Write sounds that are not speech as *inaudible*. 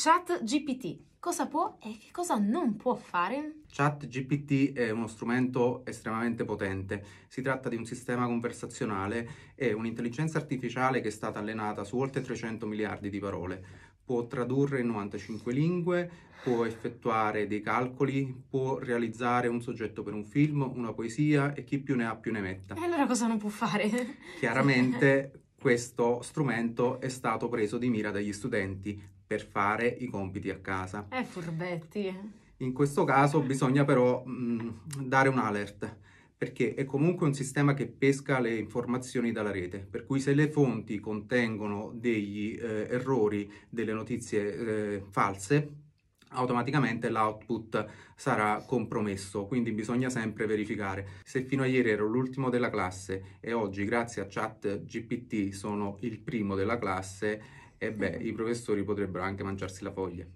Chat GPT cosa può e che cosa non può fare? ChatGPT è uno strumento estremamente potente. Si tratta di un sistema conversazionale e un'intelligenza artificiale che è stata allenata su oltre 300 miliardi di parole. Può tradurre in 95 lingue, può effettuare dei calcoli, può realizzare un soggetto per un film, una poesia e chi più ne ha più ne metta. E allora cosa non può fare? Chiaramente *laughs* questo strumento è stato preso di mira dagli studenti per fare i compiti a casa. Eh, furbetti. In questo caso bisogna però mh, mm, dare un alert, perché è comunque un sistema che pesca le informazioni dalla rete, per cui se le fonti contengono degli eh, errori, delle notizie eh, false, automaticamente l'output sarà compromesso, quindi bisogna sempre verificare. Se fino a ieri ero l'ultimo della classe e oggi grazie a chat GPT sono il primo della classe, e beh, i professori potrebbero anche mangiarsi la foglia.